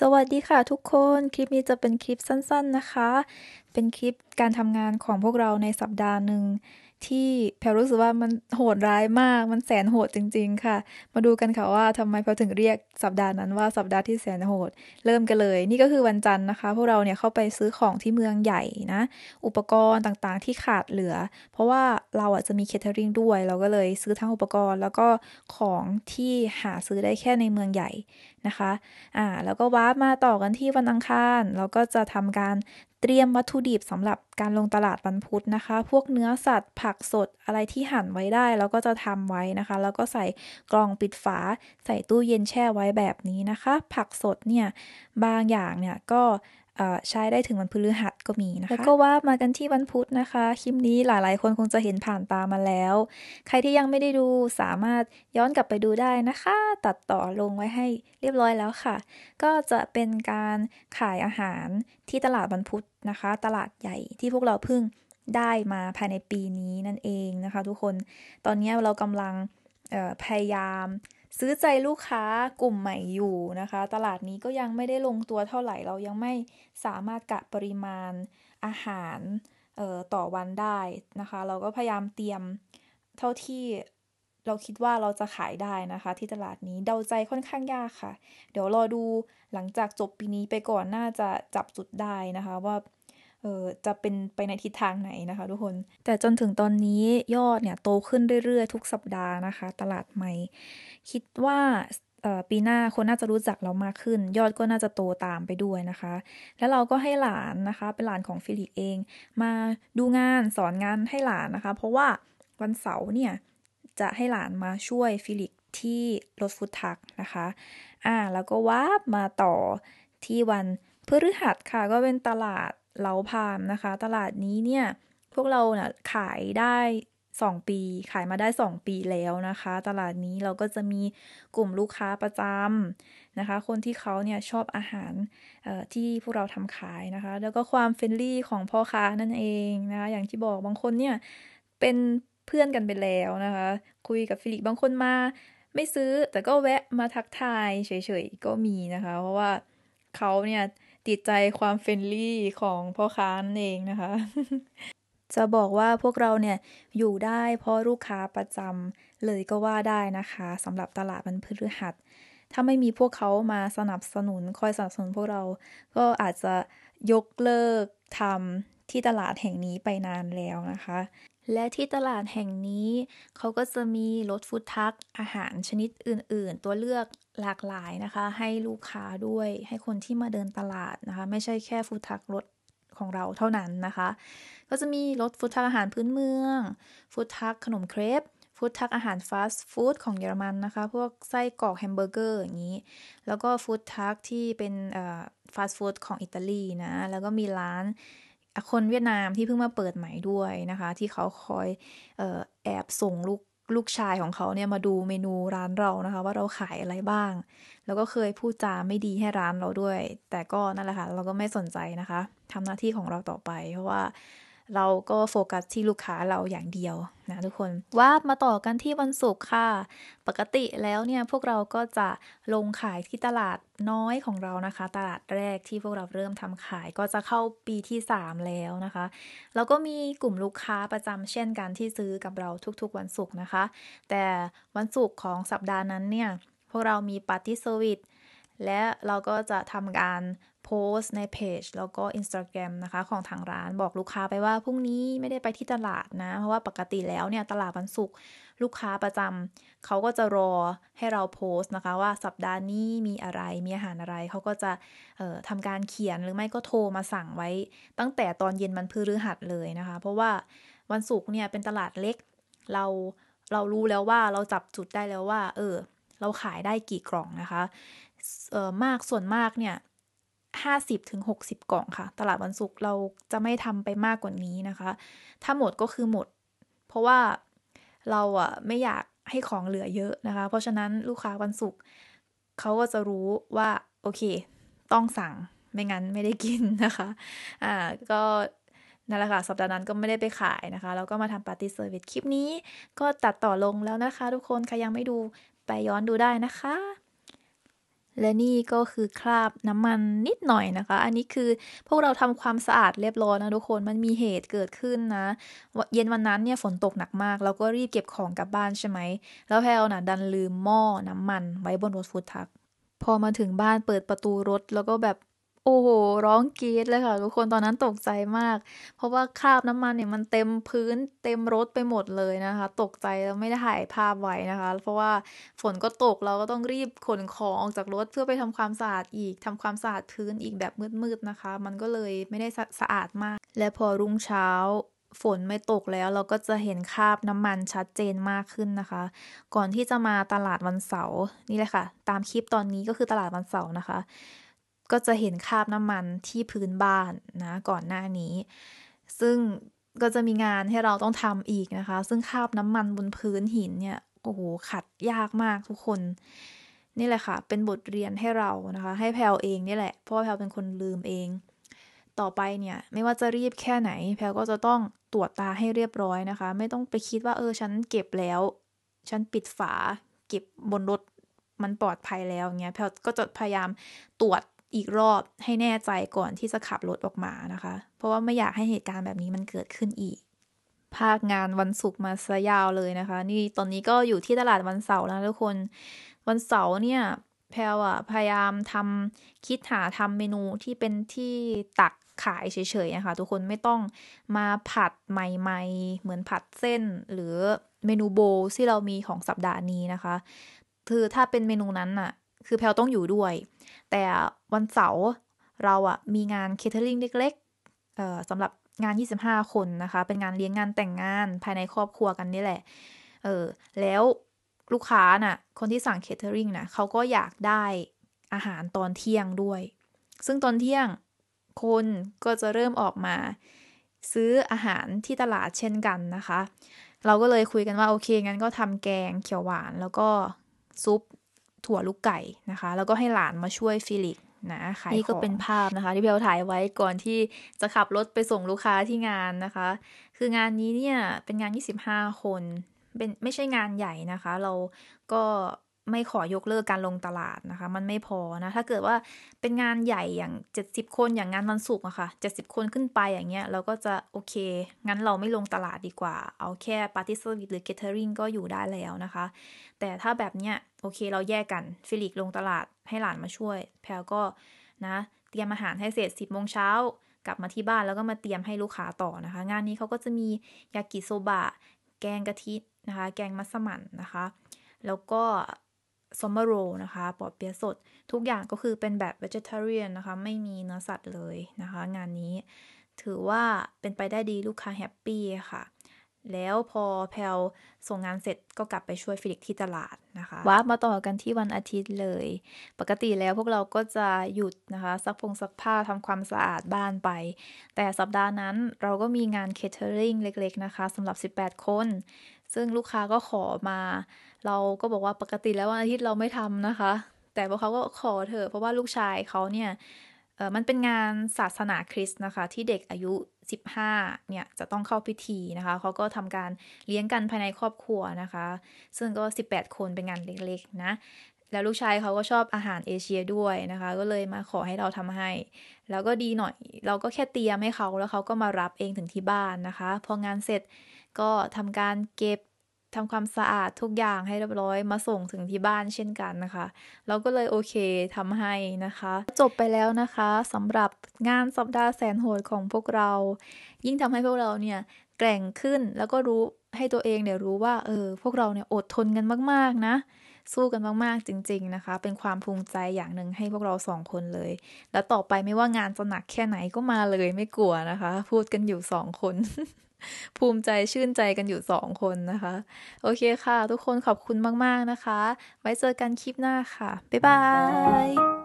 สวัสดีค่ะทุกคน คลิปนี้จะเป็นคลิปสั้นๆนะคะ เป็นคลิปการทำงานของพวกเราในสัปดาห์หนึ่งที่แพลรู้สึกว่ามันโหดร้ายมาก มันแสนโหดจริง ๆ ค่ะ มาดูกันค่ะว่าทำไมแพรถึงเรียกสัปดาห์นั้นว่าสัปดาห์ที่แสนโหด เริ่มกันเลย นี่ก็คือวันจันทร์นะคะ พวกเราเนี่ยเข้าไปซื้อของที่เมืองใหญ่นะ อุปกรณ์ต่างๆที่ขาดเหลือ เพราะว่าเราอ่ะจะมีเคเทอริงด้วย เราก็เลยซื้อทั้งอุปกรณ์ แล้วก็ของที่หาซื้อได้แค่ในเมืองใหญ่นะคะอ่าแล้วก็วาร์ปมาต่อกันที่วันอังคาร เราก็จะทำการเตรียมวัตถุดิบสำหรับการลงตลาดวันพุธนะคะ พวกเนื้อสัตว์ ผักสดอะไรที่หั่นไว้ได้ แล้วก็จะทำไว้นะคะ แล้วก็ใส่กล่องปิดฝา ใส่ตู้เย็นแช่ไว้แบบนี้นะคะ ผักสดเนี่ยบางอย่างเนี่ยก็ใช้ได้ถึงวันพฤหัสก็มีนะคะแล้วก็ว่ามากันที่วันพุธนะคะคลิปนี้หลายๆคนคงจะเห็นผ่านตามาแล้ว ใครที่ยังไม่ได้ดูสามารถย้อนกลับไปดูได้นะคะ ตัดต่อลงไว้ให้เรียบร้อยแล้วค่ะ ก็จะเป็นการขายอาหารที่ตลาดวันพุธนะคะ ตลาดใหญ่ที่พวกเราเพิ่งได้มาภายในปีนี้นั่นเองนะคะ ทุกคนตอนนี้เรากำลังพยายามซื้อใจลูกค้ากลุ่มใหม่อยู่นะคะ ตลาดนี้ก็ยังไม่ได้ลงตัวเท่าไหร่ เรายังไม่สามารถกะปริมาณอาหารออต่อวันได้นะคะ เราก็พยายามเตรียมเท่าที่เราคิดว่าเราจะขายได้นะคะที่ตลาดนี้เดาใจค่อนข้างยากค่ะ เดี๋ยวรอดูหลังจากจบปีนี้ไปก่อน น่าจะจับจุดได้นะคะว่าเออจะเป็นไปในทิศทางไหนนะคะทุกคน แต่จนถึงตอนนี้ยอดเนี่ยโตขึ้น เรื่อยๆ ทุกสัปดาห์นะคะ ตลาดใหม่ คิดว่าปีหน้าคนน่าจะรู้จักเรามากขึ้น ยอดก็น่าจะโตตามไปด้วยนะคะ แล้วเราก็ให้หลานนะคะเป็นหลานของฟิลิปเอง มาดูงานสอนงานให้หลานนะคะ เพราะว่าวันเสาร์เนี่ยจะให้หลานมาช่วยฟิลิปที่รถฟุตทักนะคะอ่าแล้วก็วาบมาต่อที่วันพฤหัสค่ะ ก็เป็นตลาดเราพามนะคะ ตลาดนี้เนี่ยพวกเรานะ่ยขายได้สองปี ขายมาได้สองปีแล้วนะคะ ตลาดนี้เราก็จะมีกลุ่มลูกค้าประจำนะคะ คนที่เขาเนี่ยชอบอาหารที่พวกเราทำขายนะคะ แล้วก็ความเฟรนลี่ของพ่อค้านั่นเองนะคะ อย่างที่บอกบางคนเนี่ยเป็นเพื่อนกันไปแล้วนะคะ คุยกับฟิลิปบางคนมา ไม่ซื้อแต่ก็แวะมาทักทายเฉยๆก็มีนะคะ เพราะว่าเขาเนี่ยติดใจความเฟรนลี่ของพ่อค้านั่นเองนะคะ จะบอกว่าพวกเราเนี่ยอยู่ได้เพราะลูกค้าประจำเลยก็ว่าได้นะคะสำหรับตลาดมันพฤหัส ถ้าไม่มีพวกเขามาสนับสนุนคอยสนับสนุนพวกเราก็อาจจะยกเลิกทำที่ตลาดแห่งนี้ไปนานแล้วนะคะและที่ตลาดแห่งนี้ เขาก็จะมีรถฟู้ดทัคอาหารชนิดอื่นๆ ตัวเลือกหลากหลายนะคะ ให้ลูกค้าด้วยให้คนที่มาเดินตลาดนะคะ ไม่ใช่แค่ฟู้ดทัครถของเราเท่านั้นนะคะ ก็จะมีรถฟู้ดทัคอาหารพื้นเมือง ฟู้ดทัคขนมเครปฟู้ดทัคอาหารฟาสต์ฟู้ดของเยอรมันนะคะ พวกไส้กรอกแฮมเบอร์เกอร์อย่างนี้ แล้วก็ฟู้ดทัคที่เป็นฟาสต์ฟู้ดของอิตาลีนะ แล้วก็มีร้านคนเวียดนามที่เพิ่งมาเปิดใหม่ด้วยนะคะ ที่เขาคอยออแอบส่งลูกลูกชายของเขาเนี่ยมาดูเมนูร้านเรานะคะ ว่าเราขายอะไรบ้าง แล้วก็เคยพูดจาไม่ดีให้ร้านเราด้วย แต่ก็นั่นแหละคะ่ะเราก็ไม่สนใจนะคะ ทำหน้าที่ของเราต่อไป เพราะว่าเราก็โฟกัสที่ลูกค้าเราอย่างเดียวนะทุกคนว่ามาต่อกันที่วันศุกร์ค่ะ ปกติแล้วเนี่ยพวกเราก็จะลงขายที่ตลาดน้อยของเรานะคะ ตลาดแรกที่พวกเราเริ่มทำขายก็จะเข้าปีที่ 3 แล้วนะคะ แล้วก็มีกลุ่มลูกค้าประจำเช่นกันที่ซื้อกับเราทุกๆวันศุกร์นะคะ แต่วันศุกร์ของสัปดาห์นั้นเนี่ยพวกเรามีปาร์ตี้เซอร์วิสและเราก็จะทำการโพสต์ในเพจ แล้วก็ Instagram นะคะของทางร้านบอกลูกค้าไปว่า พรุ่งนี้ไม่ได้ไปที่ตลาดนะ เพราะว่าปกติแล้วเนี่ยตลาดวันศุกร์ลูกค้าประจำเขาก็จะรอให้เราโพสต์นะคะว่าสัปดาห์นี้มีอะไรมีอาหารอะไร เขาก็จะทำการเขียนหรือไม่ก็โทรมาสั่งไว้ตั้งแต่ตอนเย็นมันพฤหัสเลยนะคะ เพราะว่าวันศุกร์เนี่ยเป็นตลาดเล็กเราเรารู้แล้วว่าเราจับจุดได้แล้วว่า เออเราขายได้กี่กล่องนะคะเออมากส่วนมากเนี่ยห้าสิบถึงหกสิบกล่องค่ะ ตลาดวันศุกร์เราจะไม่ทำไปมากกว่านี้นะคะถ้าหมดก็คือหมด เพราะว่าเราอ่ะไม่อยากให้ของเหลือเยอะนะคะ เพราะฉะนั้นลูกค้าวันศุกร์เขาก็จะรู้ว่าโอเคต้องสั่งไม่งั้นไม่ได้กินนะคะ อ่า ก็นั่นแหละค่ะสัปดาห์นั้นก็ไม่ได้ไปขายนะคะแล้วก็มาทำปาร์ตี้เซอร์วิสคลิปนี้ก็ตัดต่อลงแล้วนะคะทุกคนใครยังไม่ดูไปย้อนดูได้นะคะและนี่ก็คือคราบน้ำมันนิดหน่อยนะคะ อันนี้คือพวกเราทำความสะอาดเรียบร้อยนะ ทุกคนมันมีเหตุเกิดขึ้นนะ เย็นวันนั้นเนี่ย ฝนตกหนักมากเราก็รีบเก็บของกลับบ้านใช่ไหมแล้วแพลนะ่ะดันลืมหม้อน้ำมันไว้บนรถฟูดทัก พอมาถึงบ้านเปิดประตูรถแล้วก็แบบโอ้โหร้องกรี๊ดเลยค่ะ ทุกคนตอนนั้นตกใจมาก เพราะว่าคราบน้ำมันเนี่ยมันเต็มพื้นเต็มรถไปหมดเลยนะคะ ตกใจแล้วไม่ได้ถ่ายภาพไว้นะคะ เพราะว่าฝนก็ตกเราก็ต้องรีบขนของออกจากรถเพื่อไปทำความสะอาดอีกทำความสะอาดพื้นอีกแบบมืดๆนะคะ มันก็เลยไม่ได้สะอาดมาก และพอรุ่งเช้า ฝนไม่ตกแล้ว เราก็จะเห็นคราบน้ำมันชัดเจนมากขึ้นนะคะ ก่อนที่จะมาตลาดวันเสาร์นี่แหละค่ะ ตามคลิปตอนนี้ก็คือตลาดวันเสาร์นะคะก็จะเห็นคราบน้ำมันที่พื้นบ้านนะก่อนหน้านี้ ซึ่งก็จะมีงานให้เราต้องทำอีกนะคะ ซึ่งคราบน้ำมันบนพื้นหินเนี่ยโอ้โหขัดยากมากทุกคนนี่แหละค่ะ เป็นบทเรียนให้เรานะคะ ให้แพลวเองนี่แหละเพราะว่าแพลวเป็นคนลืมเอง ต่อไปเนี่ยไม่ว่าจะรีบแค่ไหน แพลวก็จะต้องตรวจตาให้เรียบร้อยนะคะ ไม่ต้องไปคิดว่าเออฉันเก็บแล้วฉันปิดฝาเก็บบนรถมันปลอดภัยแล้วเงี้ยแพลวก็จะพยายามตรวจอีกรอบให้แน่ใจก่อนที่จะขับรถออกมานะคะ เพราะว่าไม่อยากให้เหตุการณ์แบบนี้มันเกิดขึ้นอีก ภาคงานวันศุกร์มาซะยาวเลยนะคะ นี่ตอนนี้ก็อยู่ที่ตลาดวันเสาร์แล้วทุกคนวันเสาร์เนี่ยแพลวอะพยายามทำคิดหาทำเมนูที่เป็นที่ตักขายเฉยๆนะคะทุกคนไม่ต้องมาผัดใหม่ ๆ เหมือนผัดเส้น หรือเมนูโบที่เรามีของสัปดาห์นี้นะคะคือถ้าเป็นเมนูนั้นอะคือแพลต้องอยู่ด้วย แต่วันเสาร์เราอะมีงานเคเทอริงเล็กๆสำหรับงาน 25 คนนะคะ เป็นงานเลี้ยงงานแต่งงานภายในครอบครัวกันนี่แหละ เออแล้วลูกค้าน่ะ คนที่สั่งเคเทอริงนะเขาก็อยากได้อาหารตอนเที่ยงด้วย ซึ่งตอนเที่ยงคนก็จะเริ่มออกมาซื้ออาหารที่ตลาดเช่นกันนะคะ เราก็เลยคุยกันว่า โอเค งั้นก็ทำแกงเขียวหวานแล้วก็ซุปถั่วลูกไก่นะคะ แล้วก็ให้หลานมาช่วยฟิลิกนะขายนี่ก็เป็นภาพนะคะ ที่เบลถ่ายไว้ก่อนที่จะขับรถไปส่งลูกค้าที่งานนะคะ คืองานนี้เนี่ย เป็นงาน 25 คนเป็นไม่ใช่งานใหญ่นะคะ เราก็ไม่ขอยกเลิกการลงตลาดนะคะ มันไม่พอนะ ถ้าเกิดว่าเป็นงานใหญ่อย่าง 70 คนอย่างงานวันศุกร์อะคะ่ะ70 คนขึ้นไปอย่างเงี้ย เราก็จะโอเค งั้นเราไม่ลงตลาดดีกว่า เอาแค่ปาร์ตี้เซอร์วิสหรือเกเทอริงก็อยู่ได้แล้วนะคะ แต่ถ้าแบบเนี้ยโอเค เราแยกกันฟิลิกลงตลาดให้หลานมาช่วย แพลก็นะเตรียมอาหารให้เสร็จ 10โมงเช้ากลับมาที่บ้านแล้วก็มาเตรียมให้ลูกค้าต่อนะคะ งานนี้เขาก็จะมียากิโซบะ แกงกะทินะคะ แกงมัสมั่นนะคะ แล้วก็ซอมเมโรนะคะปอดเปียสด ทุกอย่างก็คือเป็นแบบ vegetarian นะคะ ไม่มีเนื้อสัตว์เลยนะคะ งานนี้ถือว่าเป็นไปได้ดีลูกค้าแฮปปี้ค่ะ แล้วพอแพล ส่งงานเสร็จก็กลับไปช่วยฟิลิกที่ตลาดนะคะว้ามาต่อกันที่วันอาทิตย์เลย ปกติแล้วพวกเราก็จะหยุดนะคะซักผงซักผ้าทำความสะอาดบ้านไป แต่สัปดาห์นั้นเราก็มีงานเคเทอริงเล็กๆ นะคะสำหรับ 18 คนซึ่ง ลูกค้าก็ขอมา เราก็บอกว่าปกติแล้ววันอาทิตย์เราไม่ทำนะคะ แต่พวกเขาก็ขอเถอะเพราะว่าลูกชายเขาเนี่ยมันเป็นงานศาสนาคริสต์นะคะ ที่เด็กอายุ 15 เนี่ย จะต้องเข้าพิธีนะคะเขาก็ทำการเลี้ยงกันภายในครอบครัวนะคะ ซึ่งก็ 18 คนเป็นงานเล็กๆ นะ แล้วลูกชายเขาก็ชอบอาหารเอเชียด้วยนะคะ ก็เลยมาขอให้เราทำให้แล้วก็ดีหน่อย เราก็แค่เตรียมให้เขาแล้วเขาก็มารับเองถึงที่บ้านนะคะ พองานเสร็จก็ทำการเก็บทำความสะอาดทุกอย่างให้เรียบร้อยมาส่งถึงที่บ้านเช่นกันนะคะ เราก็เลยโอเคทำให้นะคะ จบไปแล้วนะคะสำหรับงานสัปดาห์แสนโหดของพวกเรา ยิ่งทำให้พวกเราเนี่ยแกร่งขึ้นแล้วก็รู้ให้ตัวเองเดี๋ยรู้ว่าเออ พวกเราเนี่ยอดทนกันมาก ๆนะสู้กันมากๆจริงๆนะคะ เป็นความภูมิใจอย่างหนึ่งให้พวกเราสองคนเลย แล้วต่อไปไม่ว่างานจะหนักแค่ไหนก็มาเลยไม่กลัวนะคะ พูดกันอยู่สองคนภูมิใจชื่นใจกันอยู่สองคนนะคะ โอเคค่ะ ทุกคนขอบคุณมาก ๆ นะคะ ไว้เจอกันคลิปหน้าค่ะ บ๊ายบาย